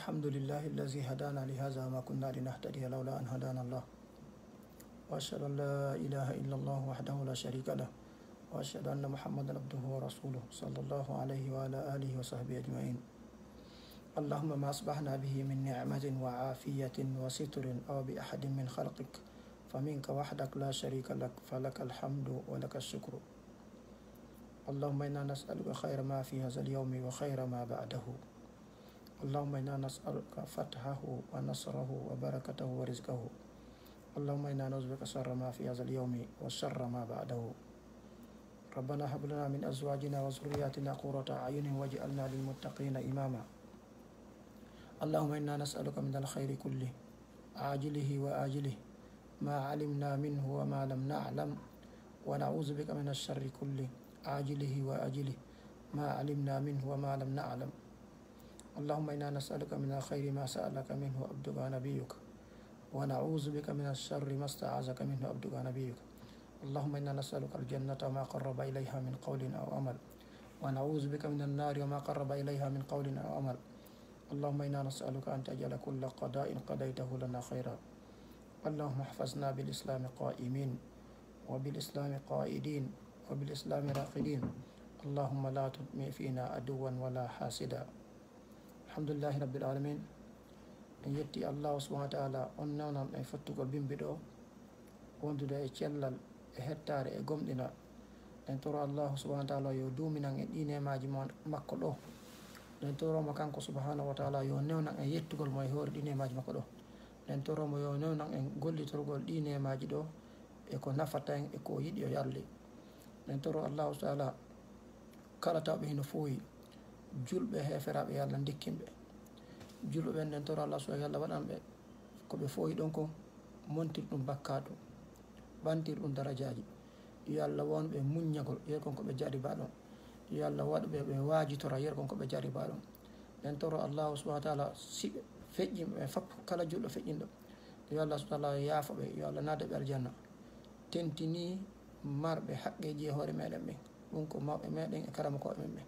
الحمد لله الذي هدانا لهذا ما كنا لنهتدي لولا أن هدانا الله وأشهد أن لا إله إلا الله وحده لا شريك له وأشهد أن محمدا عبده ورسوله صلى الله عليه وعلى آله وصحبه أجمعين اللهم ما أصبحنا به من نعمة وعافية وستر أو بأحد من خلقك فمنك وحدك لا شريك لك فلك الحمد ولك الشكر اللهم إنا نسألك خير ما في هذا اليوم وخير ما بعده اللهم إنا نسألك فتحه ونصره وبركته ورزقه اللهم إنا نعوذ بك شر ما في هذا اليوم وشر ما بعده ربنا هب لنا من أزواجنا وذرياتنا قرة أعين واجعلنا للمتقين إماما اللهم إنا نسألك من الخير كله عاجله وآجله ما علمنا منه وما لم نعلم ونعوذ بك من الشر كله عاجله وآجله ما علمنا منه وما لم نعلم اللهم إنا نسألك من الخير ما سألك منه عبدك نبيك ونعوذ بك من الشر ما استعاذك منه عبدك نبيك اللهم إنا نسألك الجنة وما قرب إليها من قول أو عمل ونعوذ بك من النار وما قرب إليها من قول أو عمل اللهم إنا نسألك أن تجعل كل قضاء قضيته لنا خيرا اللهم احفظنا بالإسلام قائمين وبالإسلام قائدين وبالإسلام راقدين اللهم لا تطمئ فينا عدوا ولا حاسدا الحمد لله رب العالمين ان يتي الله سبحانه وتعالى ان نون ام فتو كو بيمبي دو وندو دي تشلال هتار اي غومدينا ان تورا الله سبحانه وتعالى يو دومينا ان دين ما جي مون ماكو دو ان تورا مكان كو سبحانه وتعالى يو نون ان يتغول موي هور دين ما جي ماكو دو ان تورا مو يو نون ان غولي تورغول دين ما جي دو اي كو نافاتا اي كو يدي يارلي ان تورا الله تعالى كالا تابين julɓe heeferaaɓe yo allah ndikkinɓe julɓeɓe nden toro allah soo allah waɗanɓe ko ɓe fooyi ɗon ko montir ɗum bakkaaɗo ɓantir ɗum daradiaji yo allah wonɓe muñagol yer kon ko ɓe jari baa ɗon yo allah waɗɓe ɓe waajitora yer kon ko ɓe jari baa ɗon nden toro allahu subahanau taala siɓe feƴƴinɓe ɓe fop kala julɗo feƴƴinɗo yo allah subaa taala yaafo ɓe yo allah naade ɓe aljanna tentini marɓe haqqeji e hoore meɗen ɓen ɗum ko mawɓe meɗen e karama koɓe men ɓen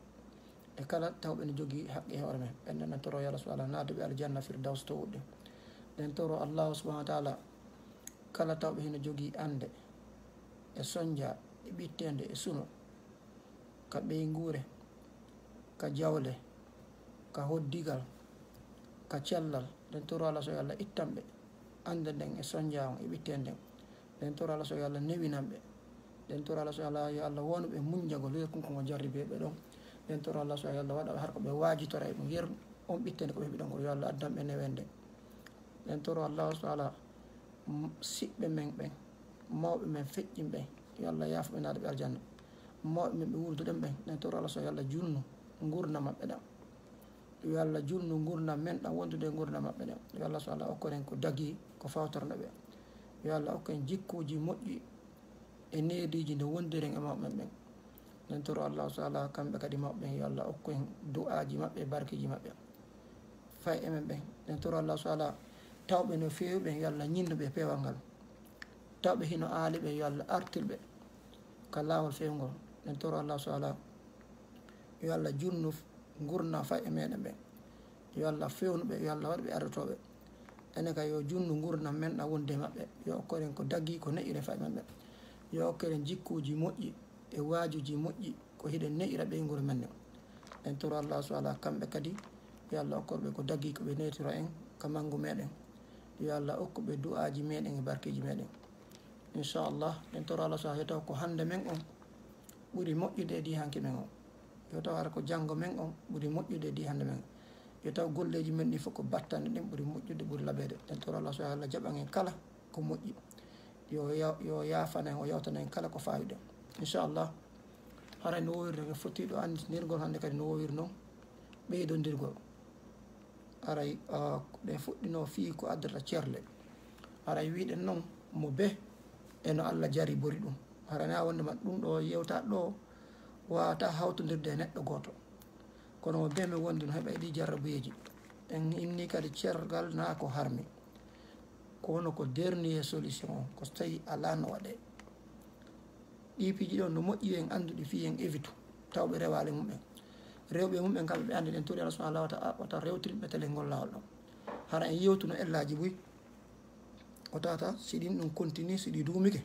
e kala tawɓe ne jogui haqqe hoore men ɓen nen toro yo allah subaha taala naatoɓe aljanna firdaws to woɗɗe ɗen toro allahu subahanau taala kala tawɓe hene jogui ande e soñdia e ɓittede e suno ka ɓey guure ka jawle ka hoddigal ka cellal ɗen toro allah soo allah ittanɓe ande nden e soñdia on e ɓitte nden ɗen toro allah soo allah newinanɓe ɗen toro allah soo allah yo allah wonɓe muñjagol wiye konkongo jarribeɓe ɗon ɓen toro allah soya allah waɗaɓe har ko ɓe wajitora e ɗum yer on ɓittene ko ɓe heɓiɗon ko yo allah addan ɓe newende ɓen toro allah taala siɓɓe men ɓen mawɓe men feƴƴin ɓen yo allah yaafo ɓe naɗa ɓe arjanna mawɓe men ɓe wurduɗen ɓen ɓen toro allah soya allah junnu gurna maɓɓe ɗam yo allah junnu gurna men ɗam wondude e gurna maɓɓe ɗen yo allah so allah okkoren ko dagi ko fawtorno ɓe yo allah okko en jikkuji moƴƴi e neediji nde wondiren e mawɓe men ɓen nden toro allahu taala kamɓe kadi maɓɓe yo allah okku en du'aji maɓɓe barkeji maɓɓe fay emen ɓen nden toro allahu taala tawɓe no fewiɓe yo allah ñinduɓe e pewal ngal tawɓe hino aaliɓe yo allah artirɓe ka laawol fewngol nden toro allahu taala yo allah jurnu gurna fay e meɗen ɓe yo allah fewnuɓe yo allah waɗɓe ardotoɓe enen ka yo junndu ngurna menɗa wonde maɓɓe yo okkoren ko daggi ko neƴƴire fayɓe maɓɓe yo okkeren jikkuji moƴƴi e waajuji moƴƴi ko hiɗen neƴira ɓeygoro men ne en toro allah sowala kamɓe kadi yo allah okkoroɓe ko dagi ko ɓe netoro en ka manggu meɗen yo allah okkuɓe du'aji meɗen e barkeji meɗen inchallah en toro allah sowala e yo taw ko hande men on ɓuuri moƴƴude e di hanke men o yo taw ara ko janggo men on ɓuuri moƴƴude e di hande men yo taw golleji men ɗi fof ko battande ɗen ɓuuri moƴƴude ɓuuri laɓede en toro allah sowa allah jaɓan en kala ko moƴƴi yo yo yaafana en o yewtana en kala ko fawi ɗen inchallah hara no wowirno min foti ɗo andidirgol hannde kadi no wowir noon ɓeydondirgol aray ɗe fuɗɗino fii ko addata cerle aray wiiɗen noon mo be eno allah jari bori ɗum harana wonde ma ɗum ɗo yewtaɗ ɗo wawata hawtodirde e neɗɗo gooto kono mo be mi wonde no heɓa e ɗi jarrabuyeji en inni kadi cerlgal naa ko harmi ko wono ko dernier solution o ko so tawi alaa no waɗee ipiji ɗon no moƴƴi en anndu ɗi fii en évitu tawɓe rewaali mumen rewɓe mumen kamɓe ɓe anndiɗen tori alah subahanalah wata wata rewtirɓe tele ngol lawol ɗon hara en yewtuno ellaji boyi o tawata si ɗin ɗum continue si ɗi duumike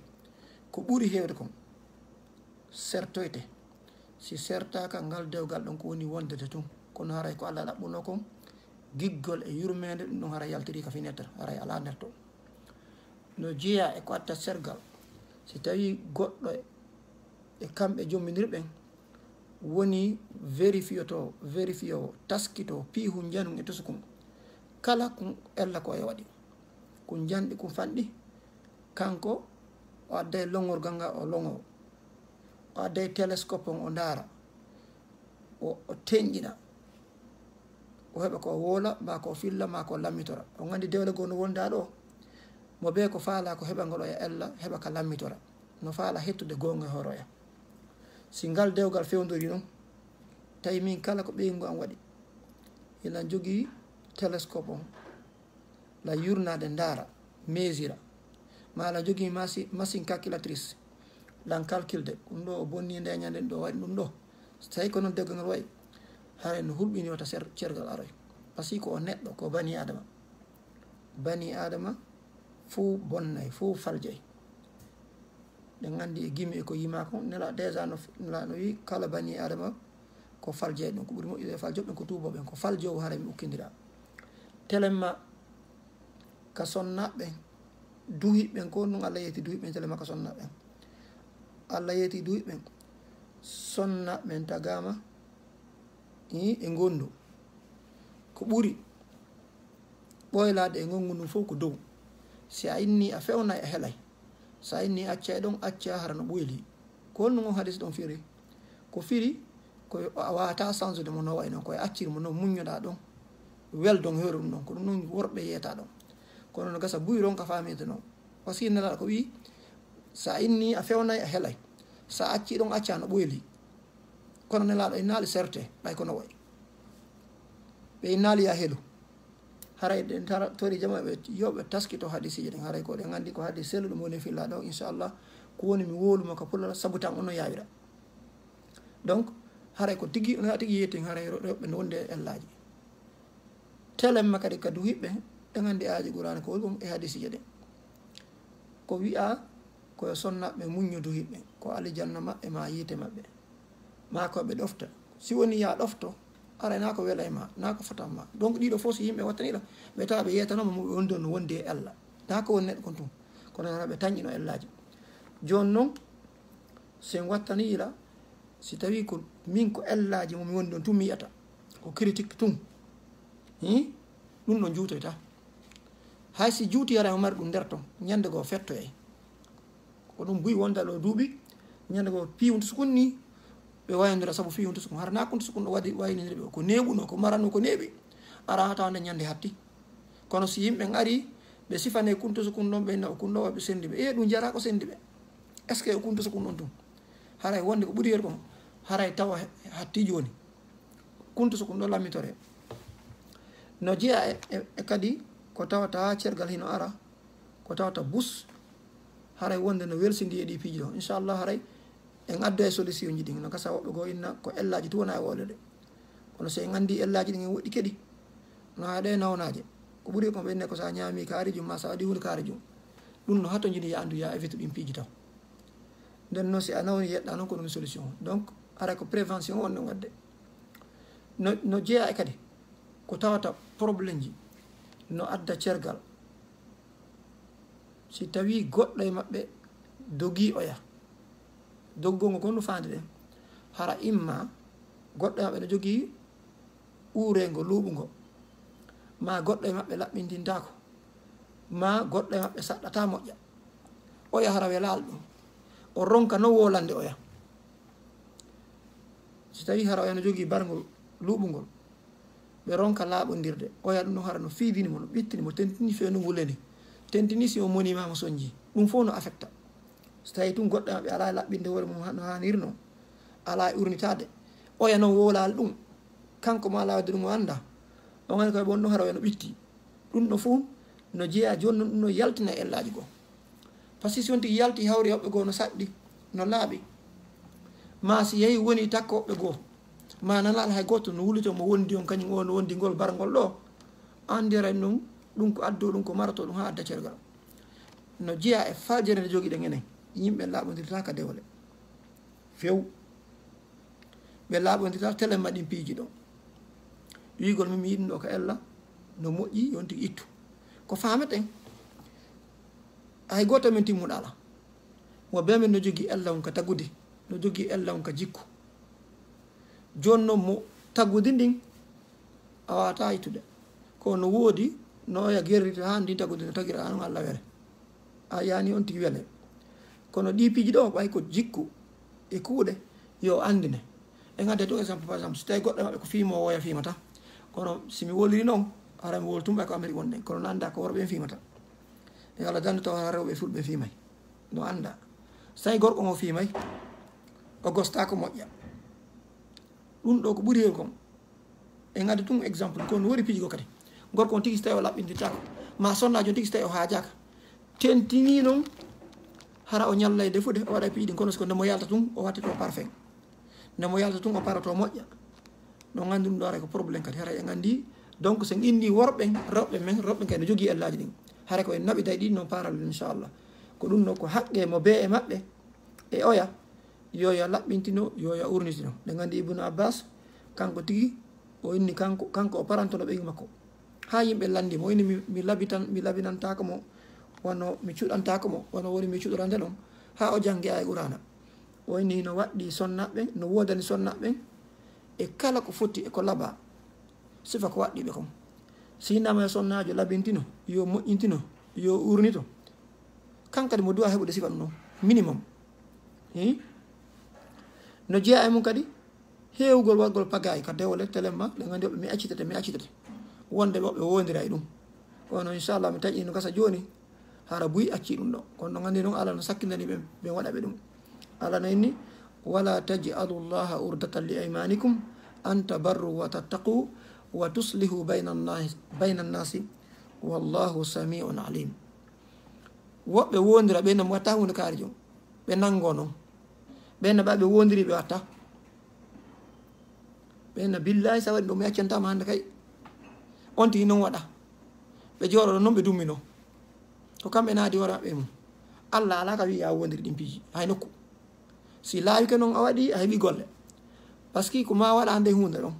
ko ɓuri heewde kon sertoyte si sertaka ngal dewgal ɗon ko woni wondete tun kono haray ko allah ɗaɓɓuno kon giggol e yurmede ɗum ɗon hara yaltiri ka finetre haray ala nder to no jeeya e ko atta sergal si tawi goɗɗo e kamɓe jomminirɓen woni vérifie to vérifie o taskito piihu njanum e tosukum kala ko ella ko e waɗi ko janɗi ko fanɗi kanko o adda e longorgal nga o longowo o adda e télescope on o ndaara o teñƴina o heɓa ko wola ma ko filla ma ko lammitora o nganndi dewle goo no wonda ɗo mo ɓee ko faala ko heɓa ngol o e ella heɓa ka lammitora no faala hettude goonga e horoya si ngal dewgal fewdori noon tawi min kala ko ɓeygu an waɗi ilan jogii télescope on la yurnade ndaara mesira ma la jogii masi machine calculatrice lan calcule de ɗum ɗo bonni ndeñaden ɗo waɗi ɗum ɗo so tawi ko noon dewgal ngal wayi hare no hulɓini wata ser cergal aroy par ce que o neɗɗo ko bani adama bani adama fo bonnay fo faljay ɗe gandi e gimi eko yima ko nela déjà no nela no wi kala bani adama ko faljeeɗe ɗum ko ɓuuri moƴƴude e faljoɓe ko tuboɓen ko faljowo haarami ukkidira telema ka sonnaɓeɓen duhiɓeɓen ko ɗum allah yeeti duhiɓeɓen telema ka sonnaɓeɓen allah yeeti duhiɓeɓen sonnaɓeɓen tagama i e gondu ko ɓuuri ɓoylade e gongu ndum fof ko dow si a inni a fewna a heelay sa inni acca e ɗon acca harano ɓoyli ko wonno ngon hadis ɗon firi ko firi ko a wata changede mo no way noon koye accirmo noon muññoɗa ɗon weldon hewre ɗum ɗon ko ɗum ɗon worɓe yeyata ɗon kono no gasa buyron ka famide noon par ce que nelaɗa ko wi sa inni a fewnayi a helay sa acci ɗon acca no ɓoyli kono nelaɗo innaali serte ɓay kono way ɓe innaali ya helu haray ɗen tori jama ɓe yoɓe taskito hadise ji ɗen haray ko ɗen gandi ko haadi selluɗum woni filla ɗo inchallah ko woni mi woluma ka pullala sabu tan onon yawira donc haray ko tigui ona tigui yeyten haray yoɓe wonde ellaji telemma kadi kadu hiɓɓe ɗe gandi aji gurani ko wolgom e hadise ji ɗen ko wi'a koye sonnaɓe muñudu hiɓɓe ko alijanna mabɓe ma yiite mabɓe ma koɓe ɗofta si woni ya ɗofto aray naa ko weela e ma naa ko fotan ma donc ɗiɗo fof so yimɓe wattaniɗo ɓe tawa ɓe yeetanoma mu woni don no wondi e allah naa ko woni neɗɗo kon tun kono ana ɓe tañƴino ellaji joni noon sen wattaniila si tawi ko min ko ellaji momi woni don tun mi yiyata ko critique tun hi ɗum ɗo juutoyta hay si juuti ara e o mari ɗum nder ton ñande goo fettoyey ko ɗum buy wondal o duuɓi ñande goo piwnt sukunni ɓe wayodira saabu fi hunta sukum harna kunta sukum ɗo waɗi waynidira ɓe ko neɓuno ko marano ko neɓi ara ha tawa nde ñande hatti kono si yimɓe ari ɓe sifane kunta sukum ɗon ɓeyna o kun ɗo waɓe sendi ɓe e ɗum jara ko sendi ɓe est ce que o kunta sukum ɗon tun haray wonde ko ɓuuri yer kon haray tawa hatti joni kunta sukum ɗo lammitore no jeeya e, e, e kadi ko tawata cergal hino ara ko tawata bus haray wonde no welsindi e ɗi piiji ɗo inchallah haray en addo e solution ji ɗin no gasa woɓɓe goo inna ko ellaji tu wona e woolede kono so en anndi e ellaji ɗin en woɗɗi keɗi no haa ɗe nawnaaje ko ɓuri e ko ɓenne ko so a ñaami kaarijum ma so waɗi hunde kaarijum ɗum no hato jini ya andu ya evitu ɗin piiji taw nden noon si a nawni yeɗɗa noon ko ɗum solution donc ara ko prévention won ɗon wadde no no jeeya e kadi ko tawata probléme ji no adda cergal si tawi goɗɗo e maɓɓe dogii oya doggongo kon no fande ɗen hara imma goɗɗo e maɓɓe no jogui urengo luuɓugo ma goɗɗo e maɓɓe laɓɓindintako ma goɗɗo e maɓɓe saɗɗata moƴƴa oya hara welal ɗum o ronka no wolande oya so tawi hara oya no jogui bargol luuɓugol ɓe ronka laaɓodirde oya ɗum ɗon hara no fiidinimo no ɓittinimo tentini fewno wuleni tentini si o monimama soñji ɗum fof no affecta so tawi tun goɗɗo maɓɓe ala laɓɓinde hoore mum no hanirno ala e urnitade oya no wolal ɗum kanko ma lawde ɗum o anda on ngal koye ɓon haro harawa no ɓitti ɗum ɗo fof no jeeya joni noon ɗum no yaltina ellaji goo par ce que si on tigi yalti hawri hoɓɓe goo no saɗɗi no laaɓi ma si yehi woni takko hoɓɓe goo ma nanal hay goto no wulito mo wondi on kañum o no wondi ngol bargol ɗo andiran noon ɗum ko addo ɗum ko marato ɗum ha adda cergal no jeeya e fajere nde joguiɗen enen yimɓe laaɓodirta ka dewle few ɓe laaɓodirta telen maɗin piiji ɗo wiigol mi mi yiɗino ko ella no moƴƴi yonti ittu ko faameten hay gooto min timmuɗala mo beemen no jogii ella on ka tagude no jogii ella on ka jikku jooni noon mo tagude ndin a waata ittude ko no woodi no oya gerrita haa ndin tagude no tagira an allah were a yaani on tigi welee kono ɗi piiji ɗo ko ay ko jikku e kuuɗe yo anndine en addee tun exemple par exemple so tawi goɗɗo maɓɓe ko fimo woya fimata kono si mi woliri noon hara mi woltumɓe ko amérique wonɗen kono nannda ko worɓe en fimata e allah dannde taw ha rewɓe e fulɓe fimay no annda so tawi gorko ngo fimay o gosta ko moƴƴa ɗum ɗo ko ɓuri hel kon en addi tun exemple kono no wori piiji go kadi gorko on tigui so tawi o laɓɓindirtako ma sonnajo on tigui so tawi o hajaka tentini noon hara o nyalla e defude o wada piidi kono ko ndemo yalta tun o watte to parfait ndemo yalta tun o para to moƴƴa no ganndi ɗum ɗo ara ko probléme kadi hara e ngandi donc sen indi worɓe rewɓe men rewɓe kadi ne jogi ellaji ɗin hara ko en naɓiday e ɗi noon paral inchallah ko ɗum no ko haqqe mo be e maɓɓe e oya yo ya laɓɓintino yo ya urnitino ɗe ngandi ibnu abbas kanko tigi o inni kanko kanko o parantono ɓeyi makko ha yimɓe landi mo inni mi labitan mi labinantaka mo wono mi cuɗantako mo wono woni mi cuɗorande ɗon ha o jangue a e urana woni no waɗɗi sonnaɓe no wodani sonnaɓe e kala ko futti eko laaɓa sifa ko waɗɗiɓe kon sinama e sonnajo laɓintino yo moƴƴintino yo urnito kan kadi mo duwa heɓude sifa ɗum noon minimum hi no jeeya e mum kadi hewgol waɗgol pagay e ka dewle telema ɗe gandi oɓe e mi accitete mi accitete wonde ɓoɓe wondira e ɗum ono inchallah mi taƴƴino gasa joni hara buy acci ɗum ɗo kono no gandi noon alah no sakkidani ɓe ɓe waɗa ɓe ɗum alah no inni wala tajalullaha urdatan li aymanikum an tabarru wa tattaqu wa tuslihu bayna annasi wallahu samiun alim woɓɓe wondira ɓe no watta hunde kaari jom ɓe nango noon ɓe no ɓaɓe wondiri ɓe watta ɓenno billahi sa waɗi ɗum mi accantama hande kay on tigi noon waɗa ɓe jooɗoɗo noon ɓe dummi noon ko kamɓe naadi wora maɓɓe mum allah ala ka wi ya wondiri ɗin piiji hay nokku si laawike noon a waɗi a heeɓi golle par ce que ko ma waɗa nde hunde ɗon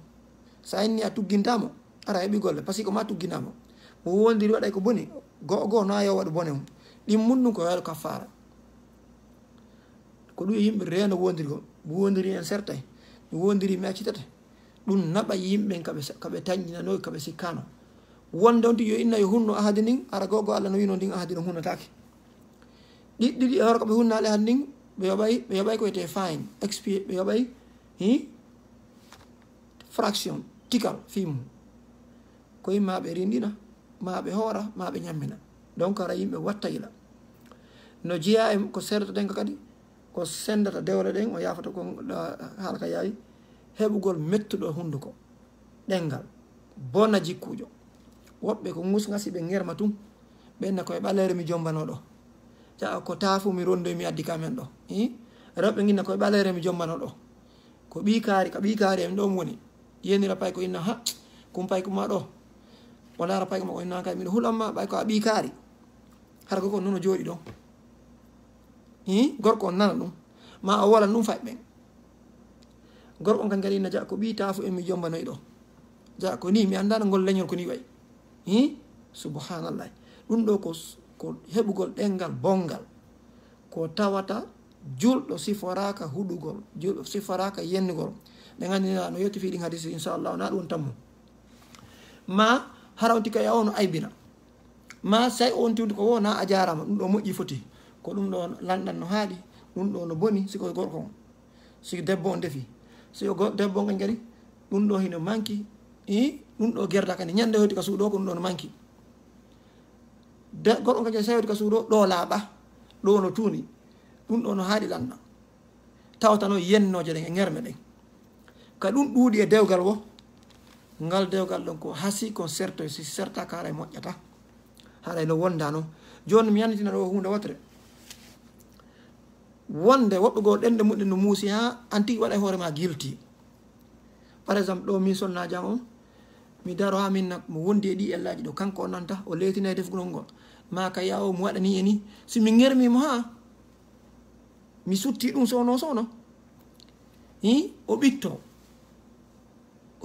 so inni a tugguintamo ara heeɓi golle par ce que ko ma tugguinamo mo wondiri waɗay ko boni goo goo na yo waɗa bone mum ɗin munɗum ko waɗa kaffara ko ɗum yimɓe reno wondiri ko mo wondiri en sertay mi wondiri mi accitata ɗum naɓa yimɓe kaɓe kaɓe tañinanoy kaɓe sikkano wonde onti yo innayi hunno ahadi ndin ara gogo allah no wino ndin ahadi ɗo hunnotake ɗiɗɗiɗi hoto koɓe hunnaɗe hadi ndin ɓe yoɓay ɓe yoɓay koyete fine expie ɓe yoɓay hi fraction tikal fimum ko yimmaɓe rendina maɓe hoora maɓe ñammina donc ara yimɓe watta yila no jeeya e ko serdata ɗen ka kadi o sendata dewle ɗen o yafata ko ah, haalaka yaawi heɓugol mettuɗo hunnduko ɗengal bona jikkujo woɓɓe ko gusgasi ɓe germa tum ɓenna koye ɓalere mi jombanoɗo taa ko taafu mi rondoy mi addi kamen ɗo rewɓe ginna koye ɓalere mi jombanoɗo ko ɓi kaari ka ɓi kaari en ɗom woni yenira pay ko inna ha kum pay kuma ɗo o laara pay kuma ko inna kay miɗo hulanma ɓay ko a ɓi kaari har goko nono jooɗi ɗo i gorko on nana ɗum ma a walan ɗum fayɓe gorko on kan kadi inna ja ko ɓi taafu en mi jombanoy ɗo ja ko ni mi anndano ngol leñol ko ni way subhanallah dun do ko ko hebugol dengal bongal ko tawata julɗo hudugol huɗugol julɗo sifaraka yennugol ɓe gandina no yetti fiɗin hadis inshallah na dun tammu ma harawti ka yawo aybina ma say on tiwdi ko wona na a jarama ɗum ɗo foti ko ɗum do landan no haaɗi dun do no boni siko gorko siko debbo on defi siko debbo on ngari dun do hino manki i ɗum ɗo gerda kadi ñande hoyti ka suuɗo ko ɗum ɗo no manki goɗɗo kaje sa hoyti ka suuɗo ɗo laaɓa ɗo no tuuni ɗum ɗo no haaɗi lanna tawtano yennoje ɗen e germe ɗen ka ɗum ɗuuɗi e dewgal wo ngal dewgal ɗon ko hasi kon serto si serta ka haray moƴƴata haray no wonda noon joni mi yannitina ɗo hunde wotere wonde woɓɓe goo ɗenɗe muɗen no muusi ha anti waɗa e hoore ma guilti par exemple ɗo min sonnajam on mi daro ha min mo wondi e ɗi ellaji ɗo kanko o nanta o leytina e defgol ngol ma ka ya o mo waɗani e ni so mi germimo ha mi sutti ɗum sowno sowno i o ɓitto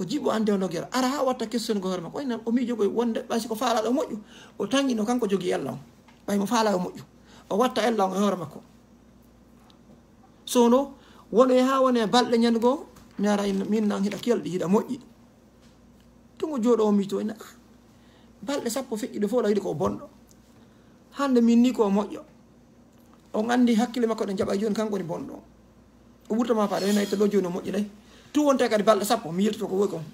o jiɓo ande o nogero ara ha watta question go hoore makko oynan o mi jogoy wonde ɓasi ko faalaɗo moƴƴu o tangino kanko jogui ella o ɓay mo faala o moƴƴu o watta ella o e hoore makko sowno wono e ha wone balɗe ñande goo mi ara min nan hiɗa kelɗi hiɗa moƴƴi jungo jooɗo o mito ina balɗe sappo feƴƴi ɗo fof ɗa wiɗi ko bonɗo hande min ni ko moƴƴo on anndi hakkille makko ɗe jaɓa jooni kanko ni bonɗo o ɓurtama paɗa ena itta ɗo jooni o moƴƴi ɗay tu wonte kadi balɗe sappo mi yirtoto ko woy kom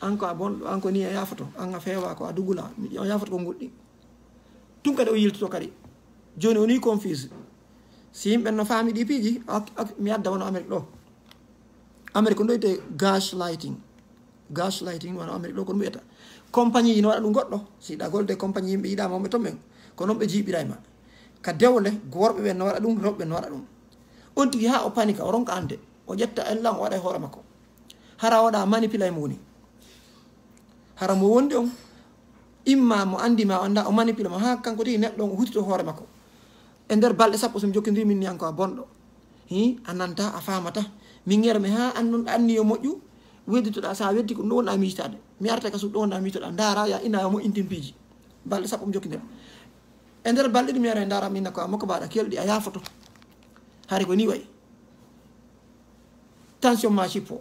an ko a bonɗo an ko ni a yaafoto an a feewa ko a dugula o yaafoto ko goɗɗi tun kadi o yiltoto kadi joni o ni confuse si yimɓen no faami ɗi piiji mi adda wono amérique ɗo amérique o ɗoyte gas lighting gas lighting wona amérique ɗo kon mbiyata compagnie ino waɗa ɗum goɗɗo so yiɗa golde compagnie yimɓe yiɗamaoɓe to men ko noon ɓe jiiɓira e ma ka dewle gorɓe ɓe no waɗa ɗum rewɓe no waɗa ɗum on tigui ha o panique a o ronka ande o ƴetta ellan o waɗa e hoore makko hara waɗa manipula e mo woni hara mo wondi on imma mo andima anda o manipula ma ha kanko tigui neɗɗo on o hutito hoore makko e nder balɗe sappo somi jokkidirmin ni anko a bonɗo hi a nanta a famata min ngeerami ha annu anniyo moƴƴu wedditoɗa sa weddi ko ɗum ɗo wonɗa e miijitade mi arta kas ɗum ɗo wonɗa e miijitoɗa dara ya ina mo intin piiji balɗe sappo mi jokkindir e nder balɗe ɗi mi ara e dara mi innako a mokko mbaɗa kelɗi a yaafoto haare ko ni wayi tension ma cippo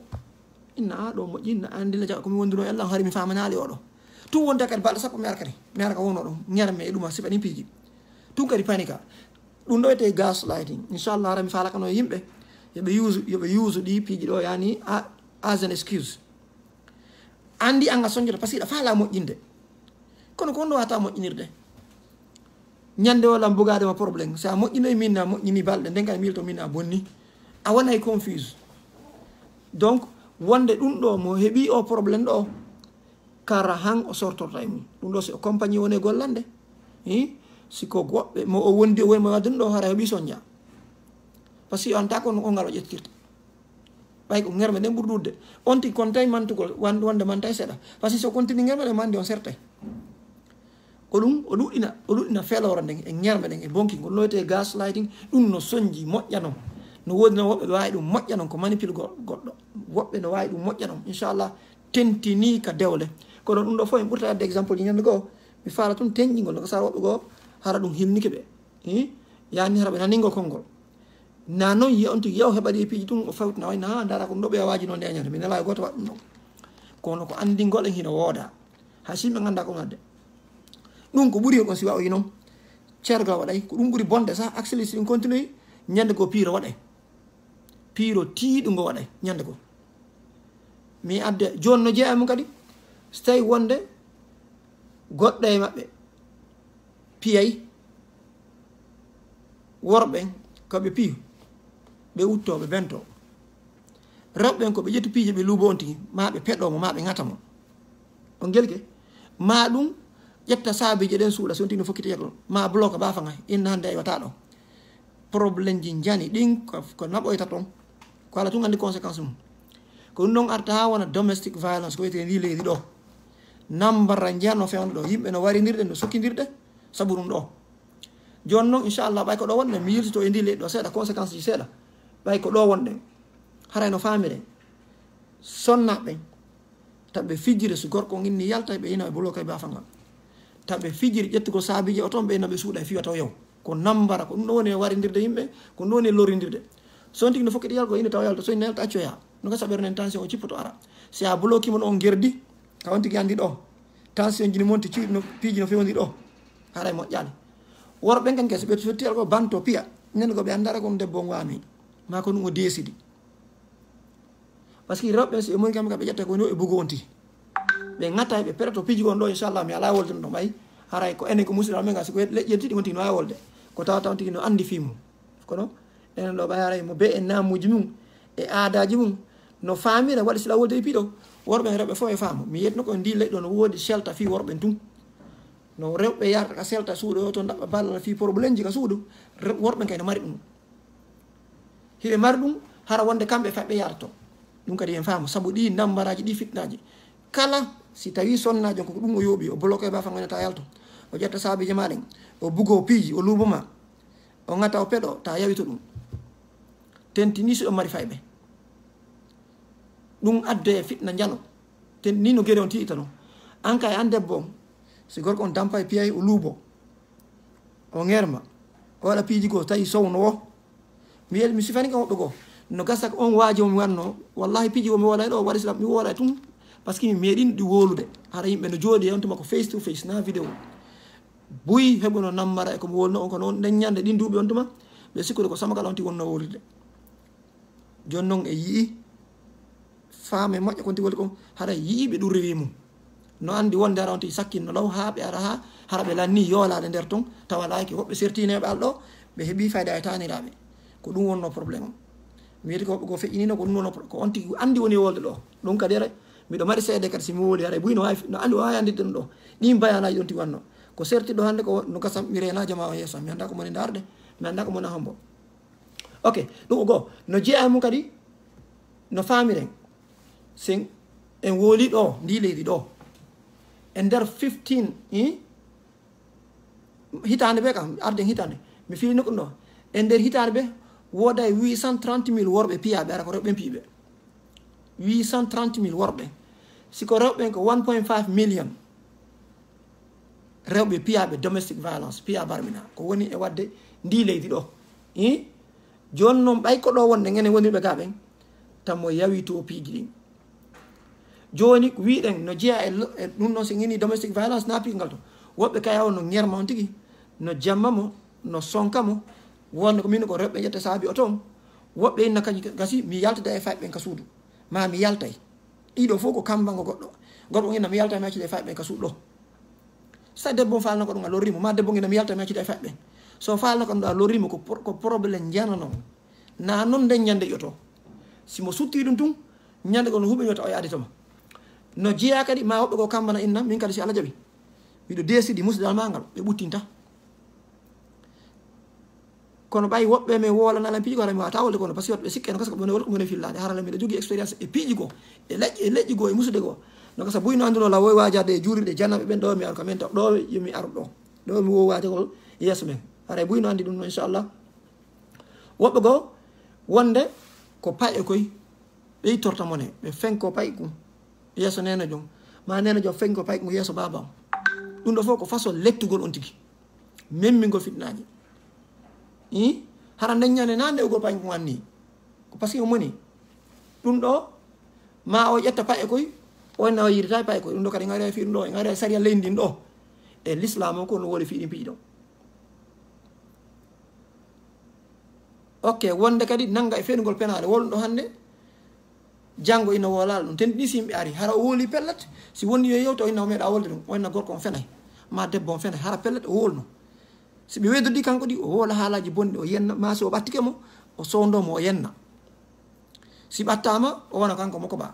inna a ɗo moƴƴinna andila jaɓa komi wondiro allah haari mi famanaali oɗo tum wonta kadi balɗe sappo mi ara kadi mi ara ka wono ɗo ñerame e ɗuma siɓa ɗin piiji tum kadi panika ɗum ɗo wete gas lighting inchallah ara mi faalakano e yimɓe yoɓe use yoɓe use ɗi piiji ɗo yani a as an excuse andi anga soñjota par ce que ɗa faala moƴƴinde kono ko on ɗo wata moƴƴinirde ñande wala mbogadema probléme sa moƴƴinoy min na moƴƴini balɗe ndega milto min na bonni a wonay confuse donc wonde ɗum ɗo mo heeɓi o probléme ɗo kara han o sortorta e mum ɗum ɗo so compagnie woni gollande i siko goɓɓe mo o wondi o woni mo wadduno ɗo hara heeɓi soñña par ce que anta kono ko ngal o ƴettirta baik un ngerme den burdudde on ti wan-wan wonde mantay seeɗa par ce que so kontini ngerme man de on sertay ko dum o ina o ɗuɗɗina felore nden e ngerme ɗen e bonki ngol loyte gas lighting ɗum no soñji moƴƴanon no woodi noon woɓɓe no wawi ɗum moƴƴa noon ko manipule goɗɗo woɓɓe no wawi ɗum moƴƴa noon tentini ka dewle kono ɗum ɗo fof en ɓurta de exemple ji ñande goo mi fala tun tenƴingol no ko sara woɓɓe goo hara ɗum himnike ɓe yani hara ɓe naningol konngol na noon yo on tu yeew heɓa ɗe piiji tum o fawti na wayna dara ko ɗoɓe waji noon ndeñata mi nela e goto waɗɗum ɗon kono ko andingol en hino wooda hay simɓe ganda ko wadde ɗum ko ɓuuri on si wawi noon cergal waɗay ko ɗum ɓuuri bonde sa axelis ɗin continue ñande go piiro waɗay piiro tiiɗugo waɗay ñande go mi adde joni no jeeya mum kadi so tawi wonde goɗɗo e maɓɓe piyay worɓe koɓe pii ɓe wuttoɓe bento rewɓen ko ɓe ƴetti piije ɓe luubo on tigi ma ɓe peɗɗomo ma ɓe ŋata mo on gelke ma ɗum ƴetta saabeji eɗen suuɗa so tino fokkita ƴetlon ma bloque bafa ga inna hannde a iwata ɗo probléme ji jani ɗin ko naɓoyta toon ko ala tun consequence conséquence mum ko ɗum ɗon arta ha wona domestic violence ko wiyete ndi leydi ɗo nambara jiya no fewna ɗo yimɓe no waridirɗe no sukkidirɗe sabu ɗum ɗo joni noon inchallah ɓay ko ɗo wonne mi yiltito e ndi leydi ɗo seeɗa conséquence ji seeɗa ɓay ko ɗo wonɗen haray no famiren sonnaɓen taɓe fijiri so gorko inni yalta ɓe yinaɓe bolo kay bafa gal taɓe fijiri ƴettugo saabiji e o toon ɓe yinaɓe suuɗa e fiwataw yow ko nambara ko ɗum ɗo woni e warindirde yimɓe ko ɗo woni e lorindirde son tigi no fokkiɗe yalgo ini taw yalta so ina yalta accoya no gasa ɓerno en tension o cippoto ara si a bolokima no on gerdi ka won tigi anndi ɗo tension jini monti cuwi no piiji no fewndi ɗo haray moƴƴani worɓen kanke so ɓe sotti yalgo banto piya nenogo ɓe anndara kon debbo wami ma ko ɗum o décidi par ce que rewɓe so e moni kam kam ɓe ƴetta ko no e bugo on ti ɓe gatta ɓe perato piji gon ɗo inchallah mi ala wolde ɗo mbayi haray ko enen ko musidɗo amen ga siko leƴƴentiɗi gon tigi no wawi wolde ko tawa tawa tigi no andi fi mum kono enen ɗo ɓay haray mo be e namuji mum e aadaji mum no famira waɗi sila wolde e piɗo worɓe e rewɓe fo e faamu mi yettno koye ndi leƴɗo no woodi shelta fi worɓe tun no rewɓe yarta ka selta suuɗo yo to daɓɓa ballal fi probléme ji ka suuɗo worɓe kay no mari ɗum hiɓe mari ɗum hara wonde kamɓe faɓɓe yara ɗum kadi en faamu saabu ɗi nambaraji ɗi fitnaji kala si tawi sonnajo koko ɗum o yooɓi o bloqué bafa gonata yalto o ƴetta saabiji maɗen o bugo piiji o luubo ma o gata o peɗo ta yawito ɗum tentini so ɗon mari fayɓe ɗum adde e fitna jalo ten ni no gueɗe on tiita tano an ka e an debbo on gorko on dampa e piyay e o luubo o germa o waɗa piiji goo tawi sowno o mi yeli mi sifani kam woɓɓe ko no gasa on waaji omi wanno wallahi piji omi wola ɗo waɗi silam mi wola tum par ce que mi meeɗin ɗi wolude haɗa yimɓe no jooɗi yewntuma ko face to face na vidéo buyi heɓuno nammara e komi wolno on ko noon nden ñande ɗin duuɓi on tuma ɓe sikkude ko samakala onti wonno wolude joni noon e yii faame moƴƴa konti woli kom haɗa yii ɓe ɗurriri mum no anndi wonde ara onti sakkinno law ha ɓe ara ha hara ɓe lanni yoolade nder toon tawa laki woɓɓe sertineɓe alɗo ɓe heeɓi fayda e taniraɓe ko ɗum wonno probléme am mi wiyti koɓe ko feƴƴinino ko ɗum wonno ko on tigi andi woni wolde ɗo ɗum kadi ara miɗo mari seede kadi simi woli ara buyno wawi no andi wawi andide ɗum ɗo ɗin bayanaji ɗon tigi wanno ko serti ɗo hande ko no gasam mi reena jama o yesso mi anda ko moni darde mi anda ko moni hombo ok ɗum o goo no jeeya mum kadi no famiren sen en woli ɗo ndi leydi ɗo e nder 15 i hitande ɓe kam arden hitande mi filinikoɗum ɗo e nder hitande ɓe wooda e 830 mille worɓe piyaɓe ara ko rewɓe piiɓe 830 mille worɓe siko rewɓe ko 1.5 million rewɓe piyaɓe domestic violence piya barmina ko woni e wadde ndi leydi ɗo i joni noon ɓaykoɗo wonde ngene wonirɓe ga ɓen tanmo yawi to piiji ɗin joni wiɗen no jeeya e, e ɗum noon so geni domestic violence napigal to woɓɓe kayawo no ngerma on tigui no jamma mo no sonka mo wonno ko min ko rewɓe ƴetta saabi o toon woɓɓe inna kañum gasi mi yaltada e faabe en kasudu ma mi yaltay ido foko kamba kambango goddo goddo gina mi yaltay ma ci de faabe en suuɗɗo sa debbo falno ko ɗum a lorrimo ma debbo gina mi yaltay ma ci de faabe so na ko da a lorrimo ko ko probléme janano na de nyande yoto si mo sutti ɗum tun nyande ko no huɓe ƴota o yaaditoma no jiya kadi ma woɓɓe ko na inna min kadi si allah jaaɓi miɗo desidi musdal mangal be ɓe kono ɓay woɓɓe min wolanala piiji go ara mi wawata wolde kono par ce que yotɓe sikke no kasa ko ɓone wolko mone fillade haralla mbiɗa jogui expérience e piiji go e leƴƴi e leƴƴi go e musude go no kasa boyno andiro law woy wajade e juurirɗe jannaɓe ɓen ɗo mi aru kamin taw ɗo yomi aru ɗo ɗo mi wowade ko yesso men aray boyno e andi ɗum no inchallah woɓɓe go wonde ko paye koy ɓey torta mone ɓe fenko pay gum yesso neno jom ma neno jom fenko pay gum yesso babam ɗum ɗo fof ko façon lettugol on tigui memmingol fitnaji hara dañane nande ugol pañ ko anni ko par ce que o moni ɗum ɗo ma o ƴetta paye koy onna o yirita paye koy ɗum ɗo kadi gari fiɗum ɗo e gari saria leydin ɗo e l'islam o ko no woli fiɗi piiɗo ok wonde kadi nangga e fewnugol penale wolɗo hannde janngo ina wolala ɗum tendi ɗisimɓe ari hara o woli pellat si woni yo yewta o inna o meeɗa wolde ɗum o inna gorko on fenay ma debbo on fenay hara pellat o wolno si ɓe weddodi kanko ɗi o hoola haalaji bonɗi o yenna maasi o ɓattike mo o sowndomo o yenna si ɓattama o wona kanko mo ko ɓa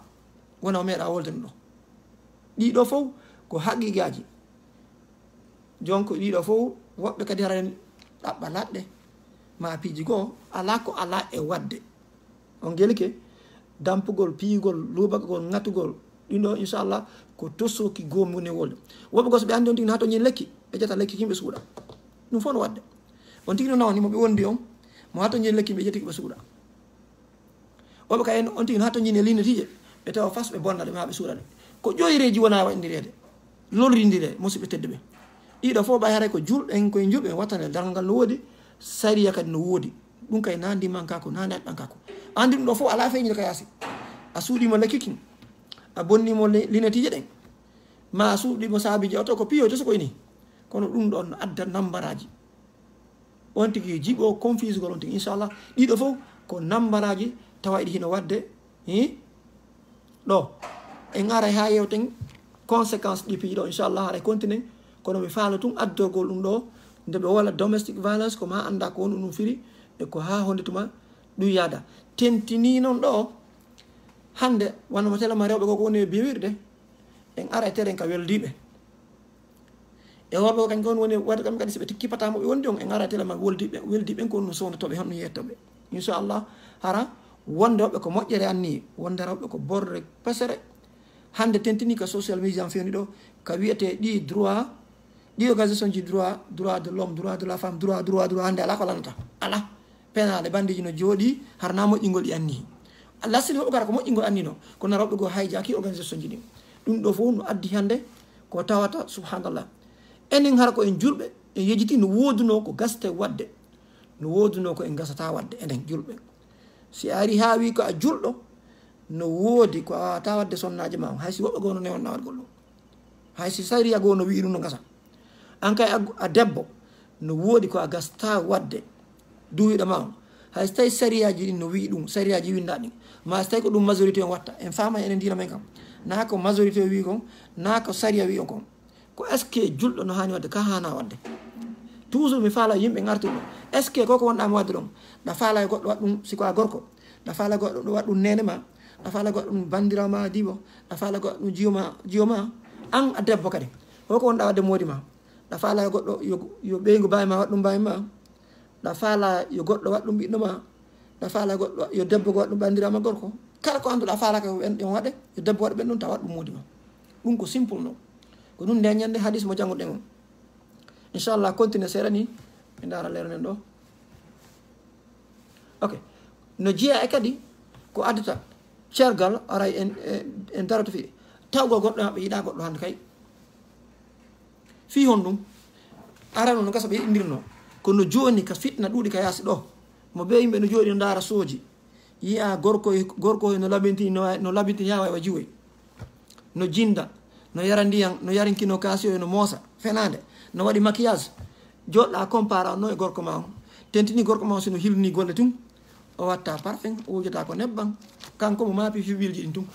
wona o meeɗa woldani ɗo ɗiɗo fof ko haqqiqaji jonko ɗiɗo fof woɓɓe kadi haran ɗaɓɓa laɗɗe ma piiji goo ala ko ala e wadde on gelke dampugol piigol lubagagol ngatugol ɗinɗo inchallah ko tosoki gomuni e wolde woɓɓe goso ɓe anndi on tigi hato ñin lekki ɓe jeta lekki kimɓe suuɗa ɗum fof no waɗde on tigi no nawa ni mo ɓe wondi on mo hatto jini e lekki ɓe ƴetti ɓe suuɗa oɓe kayen on tigi no hatto jini e linetije ɓe tawa fas ɓe bonnaɗe ma ɓe suuɗa ɗe ko joyireji wona waɗdirede lorrindire musiɓe tedde ɓe ɗiɗo fof ɓay haaray ko julɗen koye juɓe wattane dargal ngal no woodi sariya kadi no woodi ɗum kay na ndiman kako na neɗɗan kako andi ɗum ɗo fof ala feñide ka yaasi a suuɗimo lekki kin a bonnimo linetije ɗen ma a suuɗimo saabiji oto ko piyo joso koyni kono ɗum ɗon adda nambaraji on tigi jiiɓo confusegol on tigi inchallah ɗiɗo fof ko nambaraji tawa iɗi hino wadde ɗo en aray ha yewten conséquence ɗi piiɗo inchallah haɗa continue kono mi faala tun addorgol ɗum ɗo nde ɓe walla domestic violence ko ma annda ko woni ɗum firi e ko ha honde tuma ɗum yaada tentini noon ɗo hande wannoma telama rewɓe koko woni e bewirde en ara e, e teren ka weldiɓe e worɓe kañ kon woni wadde kam kadi so tikki patamo ɓe wondi on e gara tela ma weldiɓe weldiɓe kon no sownotoɓe holno yettoɓe inchallah hara wondoɓe ko moƴƴere anni wondarawɓe ko borre pesere hande tentini ka social media en fewni ɗo ka wiyete ɗi droit ɗi organisation ji droit droit de l'homme droit de la femme droit droit droit hande ala ko lanata ala penale bandiji no jooɗi oh, harna moƴƴingol ɗi anni lassil hoɓe gara ko moƴƴingol annino kono rawɓe goo hayjaki organisation ji ɗin ɗum ɗo fof no addi hande ko tawata subhanallah enen hara ko en julɓe en yejiti no wooduno ko gasete wadde no wooduno ko en gasata wadde enen julɓe si ari ha wi ko a julɗo no woodi ko awawata wadde sonnaji ma haysi woɓɓe goo no newon nawadgol ɗum haysi sari a goo no wiiru no gasa an kay a debbo no woodi ko a gasata wadde duwiɗo ma hayso tawi sari aji ɗi no wii ɗum sari aji winda ɗin ma so tawi ko ɗum majorité on watta en fama enen ndira men kam na ko majorité wi kon na ko saria wi on kon ko est ce que julɗo no hani wadde ka hana wadde toujours mi faala yimɓe garti ɗum est ce que koko wonɗami wadde ɗum na faala goɗɗo waɗ ɗum siko a gorko na faala goɗɗo ɗo waɗ ɗum nene ma na faala goɗɗo ɗum bandirawma diɓo na faala goɗɗo ɗum jiyoma jiyoma an a debbo kadi koko wonɗa wadde moodi ma na faala goɗɗo yo yo ɓeygu mbawi ma waɗ ɗum mbawi ma na faala yo goɗɗo waɗ ɗum ɓiɗɗo ma na faala goɗɗo yo debbo ko waɗ ɗum bandirawma gorko kala ko anduɗa faala ka ɓen ɗon waɗe yo debbo waɗa ɓen ɗum ta waɗ ɗum moodi ma ɗum ko simple non ko ɗum ndeñande hadis mo jangoɗe mo inchallah continue seeɗa ni ɓe ndara lernen ɗo ok no jeeya e kadi ko addata cergal aray en e, en darato fi tawgo goɗɗo maɓɓe yiɗa goɗɗo hande kay fi hon ɗum arano no gasa ɓe yiɗidirno kono joni ka fitna ɗuuɗi ka yaasi ɗo mo ɓe yimɓe no jooɗi no ndaara sooji yiya gorko gorko no labintini no labintini yawa wa jiwoy no e jinda no yara ndiyan no yarinkino kasio no moosa fenade no waɗi maquillage joɗɗa compare anno e gorko ma o tentini gorko ma o sino hilni golle tun o watta parfum o wujata ko nebban kanko mo maapi fiwilji ɗin tun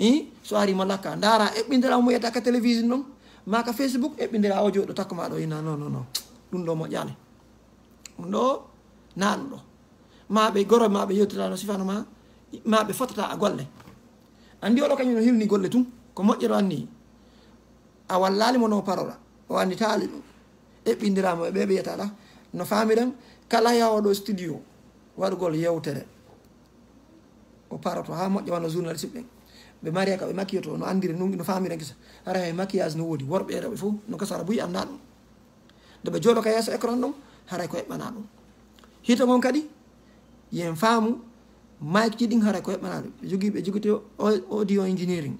i so arima lakka dara eɓɓidira mo yetta ka télévision non maka facebook eɓɓidira o joɗɗo takko maɗo ina non non non ɗum ɗo moƴƴani ɗum ɗo naɗum ɗo maɓe goro maɓe yewtata no sifanoma maɓe fotata a golle andi oɗo kañum no hilni golle tun ko moƴƴero anni a wallalimo no parola o annditali ɗum eɓɓindirama e ɓe ɓeyatala no famiren kala yawaɗo studio waɗugol yewtere o paroto ha moƴƴa wano journalisme ɓen ɓe maria e ka ɓe makkiyoto no andiri nu no famiren kesa ara he makkillage no woodi worɓe rewɓe fo no kasara buyi anda ɗum nde ɓe jooɗo ka yesso écran ɗum haray ko heɓɓana ɗum hito gon kadi yen faamu mike ji ɗin haray ko heɓɓana ɗum ɓe jogui ɓe jogui te audio engineering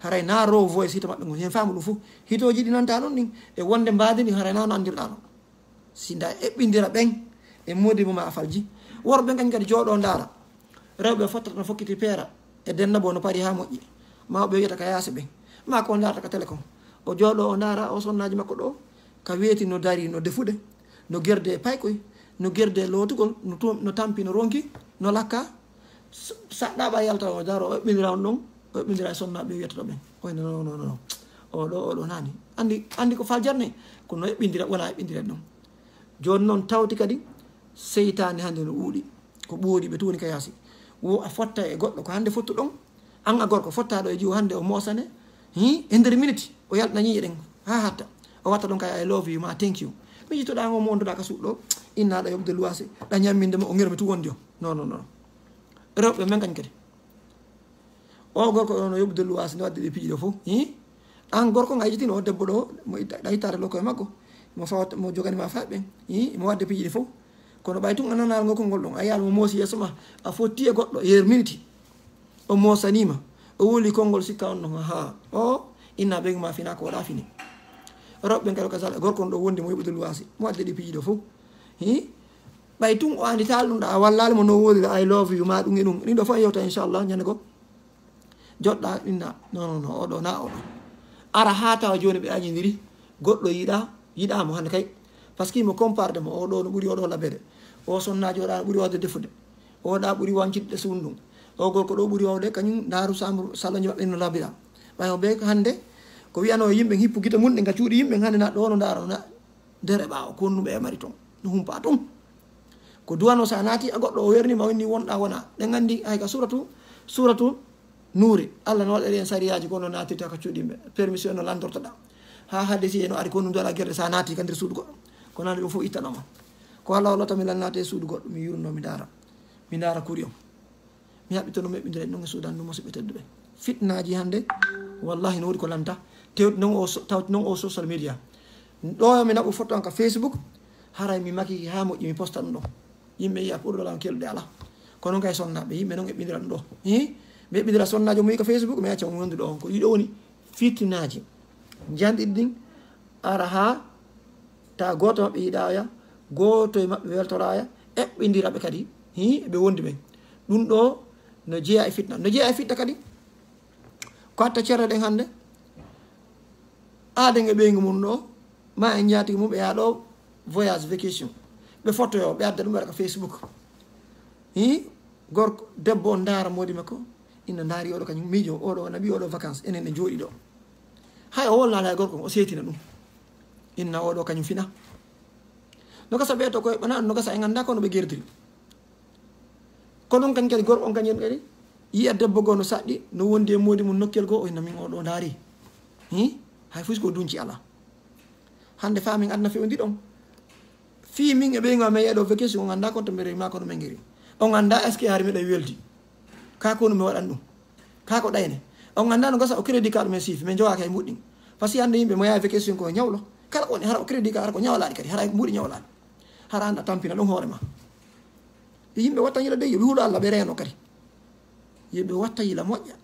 haray na row voice hito maɓɓe gon hen faama ɗum fof hitoji ɗi nanta ɗon ɗin e wonde mbadini haray na no andirɗano si da eɓɓidira ɓen e modibo ma afalji worɓe kañ kadi jooɗo ndaara rewɓe fottata no fokkiti peera e dennabo no paari ha moƴƴi ma ɓe wiyata ka yaasa ɓen ma ko ndarata ko télécom o jooɗo o ndaara o sonnaji makko ɗo ka weeti no daari no defuɗe no guerde e paykoy no guerde e lootugol no tampi no ronki no lakka saɗɗaɓa yaltao daaro o eɓɓidirawn ɗon ɓindira e sonnaɓe wiyatata ɓen wayno non non non oɗo oɗo nani andi andi ko faljarne ko noye ɓindira wona e ɓindira e ɗon joni noon tawti kadi seytani hande no ɓuuɗi ko ɓuuri ɓe tuwni ka yaasi wo a fotta e goɗɗo ko hande fottu ɗon an a gorko fotta ɗo e jiwo hande o moosane hi e nder minute o yalɗana ñiiƴe ɗen ha hatta o watta ɗon kay a love you ma thank you mijitoɗa o mowndoɗa ka suuɗo innaɗa yobde luwase ɗa ñamminde ma o ngeromi tu wondi o non non non rewɓe men kañ kadi o gorko ɗo no yobde luwasi no wadde ɗe piiɗo fo i an gorko gayjitino o debbo ɗo mo ɗaytare lokoye makko mo fawat mo jogani ma faɓɓe i mo wadde piiɗe fo kono ɓay tun a nanal gorko ngol ɗon a yiyal mo moosi yeeso ma a fotti e goɗɗo e yer minuti o moosanima o wuli konngol sikka on non ha o inna ɓegu ma fina ko waɗa fini roɓɓe kadi kasal gorko on ɗo wondi mo yoɓude luwasi mo wadde ɗe piiɗo fo i ɓay tun o andi tal ɗum ɗa a wallali mo no wodira i love you ma ɗum e ɗum ɗin ɗo fo a yewta inchallah ñande goo joɗɗa inna no no no odona na odo ara hata o joni ɓe goddo yida yida mo hande kay parce qu'il me compare, de mo odo no buri odo labere o sonna oɗa no ɓuuri defude defude da buri wancitde de ndum o ko do buri wadde kanyum daru samru saloji maɓɓe no labira bayo be hande ko wiano e yimbe hippu gita mun de ga cuuɗi yimbe hande na do no daaro na dere ba o e mari toon no humpa toon ko duwano sanati naati a goɗɗo o wernima inni wonɗa wona ɗe gandi ka suratu suratu nuure allah no waɗari hen sariyaji ko no natirta ko cuuɗi ɓe permission no landortoɗa ha hadde si no ari ko ɗum dowla guerɗe sa naati kandir suudu goɗɗo ko nani ɗum fof ittanoma ko allah wallata mi lannaate suudu goɗɗo mi yurno mi daara mi daara kuri om mi haɓɓito no meɓɓidire ɗon e suudan ɗum musiɓɓe tedduɓe fitnaji hannde wallahi no woɗi ko lanta tewti non o tawti non o social média ɗoyo mi naɓɓu fotto an ka facebook haray mi makiki ha moƴƴi mi posta ɗum ɗo yimɓe yiya ɓurɗolam kelɗe ala ko noon kay sonnaɓe yimɓe noon eɓɓidira ɗum ɗo hi mi heɓɓidira sonnajo mo wi ko facebook mi acca mo wonduɗo on ko ɗiɗo woni fitnaji janɗiɗi ɗin ara ha ta goto mabɓe yiiɗaya goto e mabɓe weltoraya eɓɓidiraɓe kadi hi ɓe wondi ɓen ɗum ɗo no jeeya e fitna no jeeya e fitna kadi ko hatta cerre ɗen hannde aaden e ɓeygu mum ɗo ma en jaatigi mum ɓe ya ɗo voyage vacation ɓe photo yo ɓe adda ɗum ɓe waɗa ko facebook hi gorko debbo o ndaara modi makko inno ndaari oɗo kañum mijo oɗo nabi oɗo vacance enen ne jooɗi Hai hay o wala la gorko o setina dum inna oɗo fina no gasa ɓee ko bana ɓana no gasa en ngannda ko no be gerdiri ko non kan kel gorko on kanyen gari yi adde bogo no saddi no wonde modi mun nokkel go o ina min ndari hi hay fusko dunci ala Hande faming min fi on didon fi min e be ngama yedo e vacation on ko to mere ma ko min mengiri on eske harmi da weldi kakonu mi e waɗan ɗum kako ɗayne on anndano gasa o crédit card men siifi min jowaka e mbuɗɗin par si annde yimɓe mo yawi vacation ko ñawlo kala kowoni hara o crédit card hara ko ñawlaɗi kadi hara e mbuɗi ñawlaɗi hara annda tampina ɗum hoore ma yimɓe watta yila dey wiwɗo allah ɓe reeno kadi yimɓe watta yila moƴƴa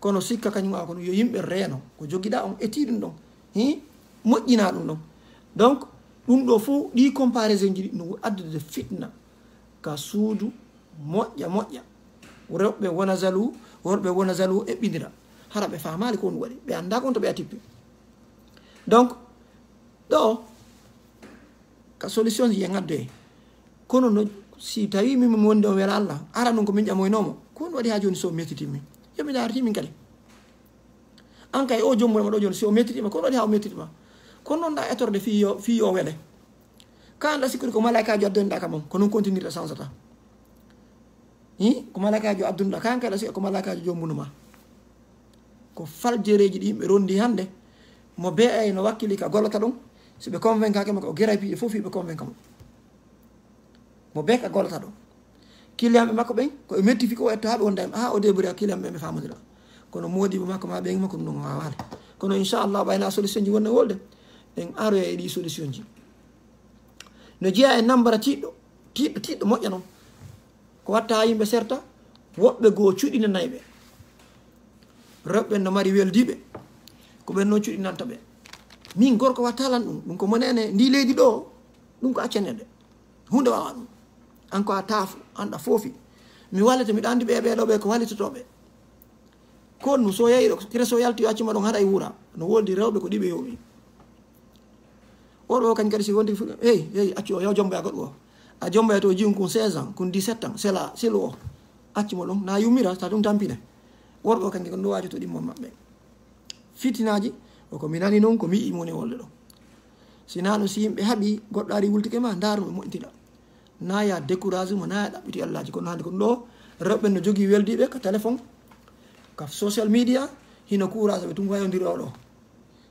kono sikka kañum a kono yo yimɓe reeno ko joguiɗa on eti ɗum ɗon hi moƴƴina ɗum ɗon donc ɗum ɗo fo ɗi comparaison ji ɗi no addude fitna ka suudu moƴƴa moƴƴa worɓe wona jalu worɓe wona jalu e ɓidira hara ɓe famali ko on waɗi ɓe anda kon to ɓe a tippi donc ɗo ka solution yen addoye kono no si tawi min mi wonde on wela allah ara noon ko min ƴamoynomo ko on waɗi ha joni so mettitimin yomi dartimin kadi an kay o jommurema ɗo joni si o mettitima ko on waɗi ha o mettitima kono noon ɗa ettorde fiyo fiyo wele ka anda sikkori ko malaikaji addaniɗa ka mom ko noon continuirɗa sansata i ko malakajo abdunuɗa kanka ɗa si e ko malakajo jombunu ma ko faljereji ɗi yimɓe rondi hannde mo be ay no wakkili ka gollata ɗum soɓe convaincake ma ko grapiji fof yiɓe convainca mo mo be ka gollata ɗum kiliyanɓe makko ɓen koɓe mettifi ko o etto haɓe wondaym ha o débouri a kiliyan ɓe ɓe famodira kono modibo makko ma ɓen makko ɗum wawale kono inchallah ɓayna solution ji wonno wolde ɗen aroya e ɗi solution ji no jeeya e nambara tiɗɗo tiɗɗo tiɗɗo moƴƴa noon ko watta ha yimɓe serta woɓɓe goho cuɗina nayyɓe rewɓe no mari weldiɓe ko ɓen noon cuɗinanta ɓe min gorko watta lan ɗum ɗum ko monene ndi leydi ɗo ɗum ko accenede hunde wawa ɗum an ko a taafo anɗa foofi mi wallete mbiɗa andi ɓeɓe ɗo ɓe ko wallitotoɓe konnu so yeyi ɗo kreso yalti yo accima ɗon haɗa e wuura no woldi rewɓe ko ɗiɓe yowi oɗo o kañ kadi si wondi ey ey eh, eh, accu o yaw jombo yagoɗ o a jombay to jim kon 16 ans kon 17 ans c'est là c'est le o accimo ɗum na yummira sa ɗum tampine worɗo kanke ko nduwaji to ɗimmon maɓɓe fitinaji oko mi nani noon ko mi yimone wolde ɗo sinano si yimɓe haaɓi goɗɗo ari wultike ma darumo moƴtiɗa naya découragé mo naya ɗaɓɓiti allahji kono hande kon ɗo rewɓe no jogui weldiɓe ko téléphone ko social media hino courage ɓe tum wayodiroɗo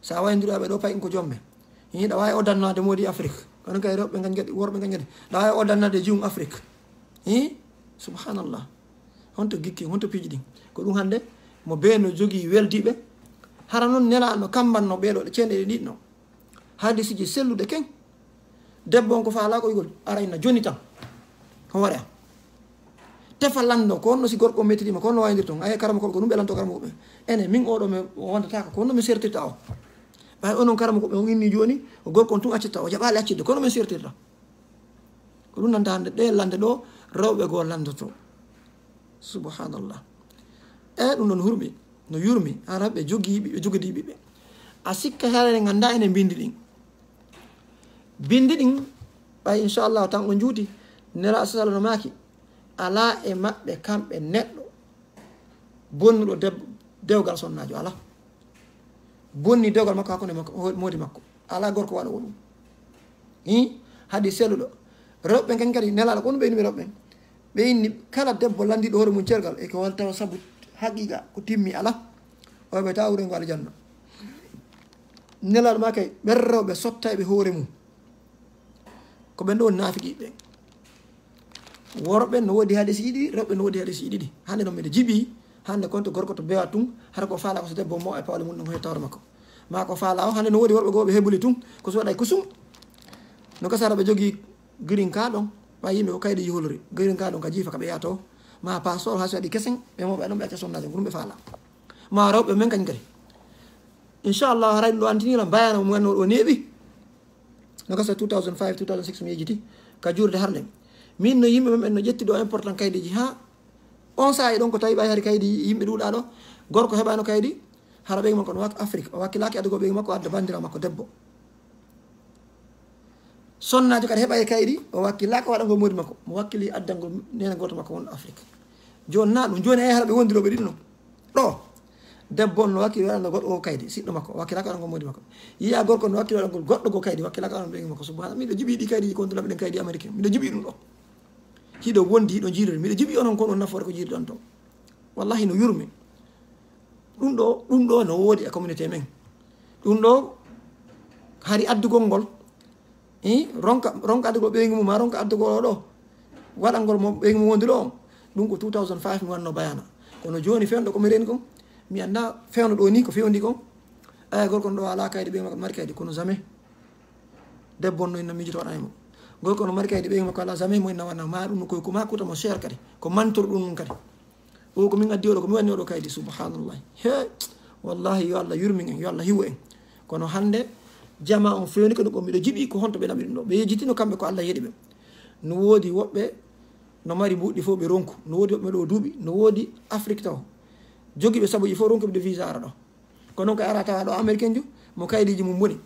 sa wayodiroɓe ɗo payɗ ko jomme hiɗa wawi o dannade modi afrique kono kay rewɓe gañgede worɓe gañgede da o dannade jiwum afrique i subhanallah honto gikki honto piji ɗin ko ɗum hannde mo beeno jogii weldiɓe hara noon nelano kambanno ɓeeɗo ɗe ceene ɗe ɗiɗno haade siji sellude keng debbo on ko faala ko yugol arayna joni tan o wara tefa lanndo ko onno si gorko o mettitima ko onno wawidir ton aye karama koɓe ko ɗum ɓe lanto karama koɓe ene min oɗo mi wondataka ko onno mi sertirta o ay onon karama koɓe on inni joni gorkon tun accitta o jaɓali accidde kono min sertirta ko ɗum nanta hande ɗe lande ɗo rewɓe goo landoto subhanallah ey ɗum noon hurɓe no yurmi arabɓe jogiɓiɓe jogodiɓiɓe a sikka heere ganda ene bindi ɗin bindi ɗin ɓay inchallahu tan o juuti nera sasala no maki ala e maɓɓe kamɓe neɗɗo bonnuɗo deb dewgal sonnajo ala bonni dogal makko hakkude moodi makko ala gorko waɗa woɗum i haade selluɗo rewɓe ɓen kan kadi nelaɗa ko onu ɓeynumi rewɓe ɓen ɓe inni kala debbo landiɗo hoore mum cergal eko wal tawa saabu haqiqa ko timmi ala oɓe tawa wuren ngo ala janna nelaɗo ma kay ɓen rewɓe sottaɓe hoore mum ko ɓen ɗo nafiqiɓe worɓe no wodi haade si yiɗiɗi rewɓe no wodi haade si yiɗiɗi hande noon mbiɗa jiɓi hande kon to gorko to bewa tun har ko faala ko so debbo mo e paawle mum ɗon hay tawre makko ma ko faala o hande no wodi worbe gobe hebuli heɓuli tun ko so waday kusum no gasara sarabe jogi green card don ma yimɓe ko kayde yiholori green card don ka jifa ka be yato ma so ha so waɗi kesen ɓe moɓe aɗon ɓe acca sonnaje ko ɗum ɓe faala ma rewɓe men kañum kadi inchallah harani antini la bayana mo ngano do nebi no sa 2005 2006 mi yejiti ka jurde harle min no yimbe men no ƴetti ɗo important kaydeji ha on sahayi ɗon ko tawi ɓay hari kaydi yimɓe ɗuɗa ɗo gorko heɓano kaydi hara ɓeg man kono wak afrique o wakkilaki adugo ɓeg makko o adda bandira makko debbo sonnajo kadi heɓa e kaydi o wakkilaka waɗango modi makko mo wakkili addango nena goto makko won afrique joni na ɗum joni ay hara ɓe wondiroɓe ɗiɗi non ɗo debbo no wakkili waɗano goɗɗo go kaydi siɗɗo makko wakkilaka waɗango modi makko yiya gorko no wakkili waɗango goɗɗo go kaydi wakkilaka waɗano ɓeg makko subhanalla miɗo jiɓi ɗi kaydi kontolaɓe ɗen kaydi américain miɗo jiɓi ɗum ɗo hiɗo wondi hiɗo jiirori miɗo jiɓi onon kon on nafoore ko jiirdon to wallahi no yurmi ɗum ɗo ɗum ɗo no woodi e communauté men ɗum ɗo hari addugol ngol i ronka ronka addugol ɓeygu mum ma ronka addugol o ɗo waɗal ngol mo ɓeygu mum wondi ɗo on ɗum ko 2005 mi wanno bayana kono joni fewno ɗo komi reni kom mi anda fewno ɗo ni ko fewndi kon aya gorkon ɗo ala kayde ɓe mari kaydi kono jamais debbonno inno mijito waɗanemo goy kono mari kayde ɓeyimakko ala jamais moyi nawana ma ɗum koy ko ma kutamo cher kadi ko mantor ɗum ɗum kadi o ko min addi oɗo ko mi wanni oɗo kaydi subhanallah he wallahi yo allah yurmin en yo allah hiwu en kono hande jama on fewni kono ko mbiɗo jiɓi ko honto ɓe ɗamiɗum ɗo ɓe yejjitino kamɓe ko allah yiɗi ɓe no woodi woɓɓe no mari mbuɗɗi fo ɓe ronku no woodi woɓɓe ɗo duuɓi no woodi afrique taw jogiɓe saabu ji fo ronku ɓeɗo visa ara ɗo ko noon ko ara tawa ɗo américain ju mo kaydiji mum boni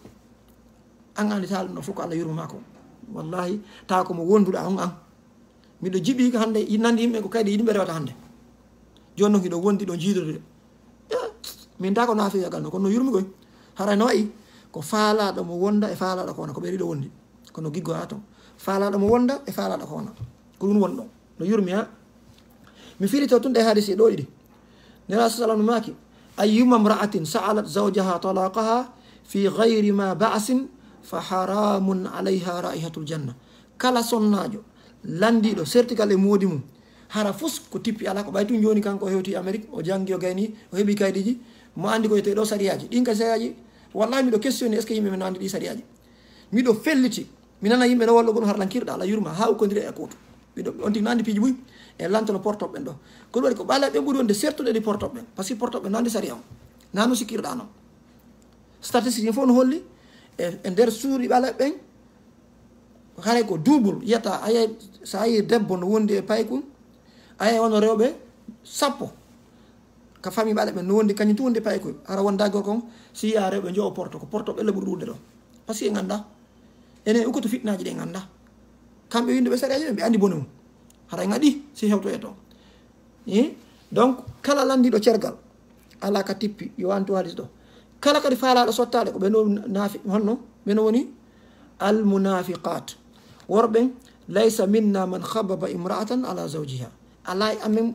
an anditaɗum ɗo fof ko allah yurmu ma ko wallahi tawa komo wonduɗa hon an miɗo jiɓi hannde nandi yimɓe ko kayɗe yiɗimɓe rewata hannde joni noon hiɗo wondi ɗo jiidorde min da ko naafi yagal no kono no yurmi koy haray no wayi ko faalaɗo mo wonda e faalaɗo ko wona ko ɓeeriɗo wondi kono giggo ha ton faalaɗo mo wonda e faalaɗo ko wona ko ɗum woni ɗon no yurmi ha mi firito tun ɗe hadisi ɗo ɗiɗi nela salam no maki ayyuma mra'atin sa'alat zawjaha talaqaha fi ghayri ma ba'sin fa haramun alayha raihatul janna kala sonnajo landiɗo certigal e moodi mum hara fus ko tippi ala ko ɓay tun joni kanko o hewti amérique o jangi o gayni o heeɓi kaydiji mo andi ko yeteɗo sariyaji ɗin ka sariyaji wallahi miɗo questionni est ce que yimɓe mino andi ɗi sariyaji miɗo felliti mi nana yimɓe no wallo gon har lankirɗa ala yurma ha ukkodiri e kuutu miɗo onti nandi piiji ɓuy e lantano portoɓe ɓen ɗo ko ɗum waɗi ko ɓaala ɓe ɓuuri wonde certude ɗi portoɓe ɓen par ce que portoɓe ɓe nandi sariya o nano sikirɗa non statistique ni fof no holli E, e nder suuri ɓala ɓen haray ko double yiyata ayay so yi debbo no wondi e paykum ayay wono rewɓe sappo ko famille ɓaɗa ɓe no wondi kañum tu wondi paykoy ara wondagol kon si yiya rewɓe jowo porto ko porto ɓelle ɓuur ɗuɗe ɗo par ce que ganda ene ukkoto fitnaji ɗi ganda kamɓe winde ɓe saɗaji ɓe ɓe andi bone mum haray gaɗi si hewto e to donc kala landiɗo cergal ala ka tippi yo wantu haalis ɗo كلا قد فعل رسول الله بنو نافع منو منوني المنافقات ورب ليس منا من خبب امرأة على زوجها على أمم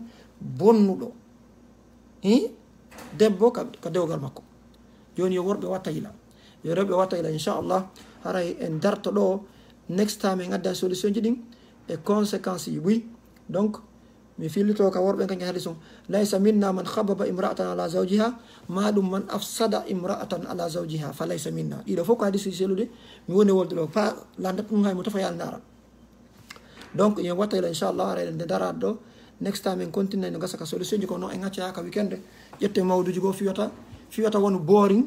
بنو له إيه دبوا كدوا قرمكو يون يورب واتيلا يورب واتيلا إن شاء الله هاي إن درت له next time إن عندنا solution جدّي a e consequence يبي donc mi fillito kam worɓe kañum haali sum laysa minna man hababa imra'atan ala zawjiha ma ɗum man afsada imra'atan ala zawjiha fa laysa minna ɗiɗo fof ko hadisi selude mi woni wolde ɗo pa landat ɗum hay mo tafa yal ndara donc yen watta ila inchallah ara ede darat ɗo next time en continue no gasa ka solution ji ko noon en gacca ha ka weekende ƴette mawduji go fiyata fiyata won boring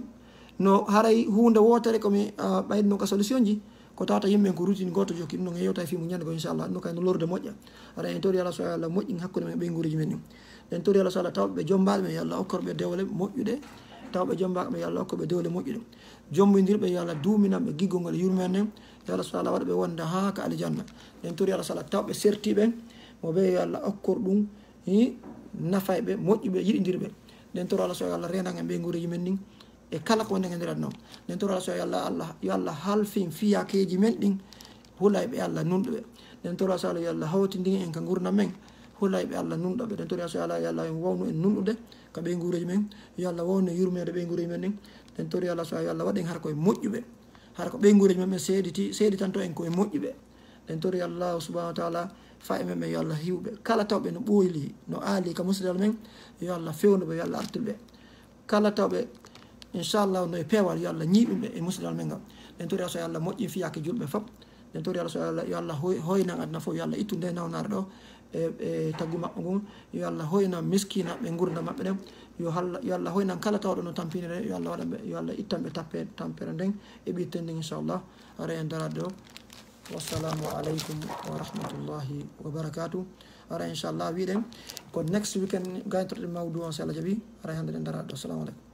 no haray hunde wotere komi ɓaydno ka solution ji ko tawata yimmen ko routine goto joki ɗum noon e yewta e fimo ñande ko inchallah ɗum kayno lorde moƴƴa aɗa en tori ala so allah moƴƴin hakkude e men ɓeygoriji men ɗum en tori ala so allah tawɓe jombaɓeme yo allah okkorɓe dewle moƴƴuɗe tawɓe jombaɓeme yo allah okkoɓe dewle moƴƴuɗe jombodirɓe yo allah duminanɓe giggol ngol yurmen nden yo allah so allah waɗaɓe wonde ha ka alijanna en tori ala so allah tawɓe sertiɓe mo ɓe yo allah okkor ɗum nafayɓe moƴƴuɓe yiɗidirɓe ɗen tori ala so allah renan e ɓeygoriji men ɗin e kala ko ndegendirat noon nden toro so allah allah yo allah halfin fiyakeji men ɗin hula ɓe allah nunɗoɓe nden toro so allah yo allah hawtindin en ka gurna men hula ɓe allah nunɗoɓe nden toro so allah yo allah en wawnu en nunɗude ka ɓe guureji men yo allah wawnu yurmede ɓe guureji men ɗin nden toro yo allah so yo allah waɗin har koye moƴƴuɓe har ko ɓe guureji men ɓe seediti seedi tanto en koye moƴƴuɓe nden toro yo allah subahanau taala fa e men ɓe yo allah hiwɓe kala tawɓe no ɓooyli no aali ka musidal men yo allah fewnuɓe yo allah artuɓe kala tawɓe inshallah no pewal yalla yo e musidal men ngam ɗen tori aso yalla allah fiya ke julbe fop den tori aso yo hoy na adna na fo yalla ittu nde nawnare ɗo e taggu ngum ngun hoy na miskina be ngurda mabbe dem yo hoy na kala tawdo no tampinire yalla allah be yalla allah ittanɓe tappe tampere den e bi ndin inshallah ara en darade do wassalamu aleykum wa rahmatullahi wa barakatuh ara inchallah wiɗen ko next weekend gaytorɗe maudu on so allah jaaɓi ara hande ɗen darade assalamu aleykum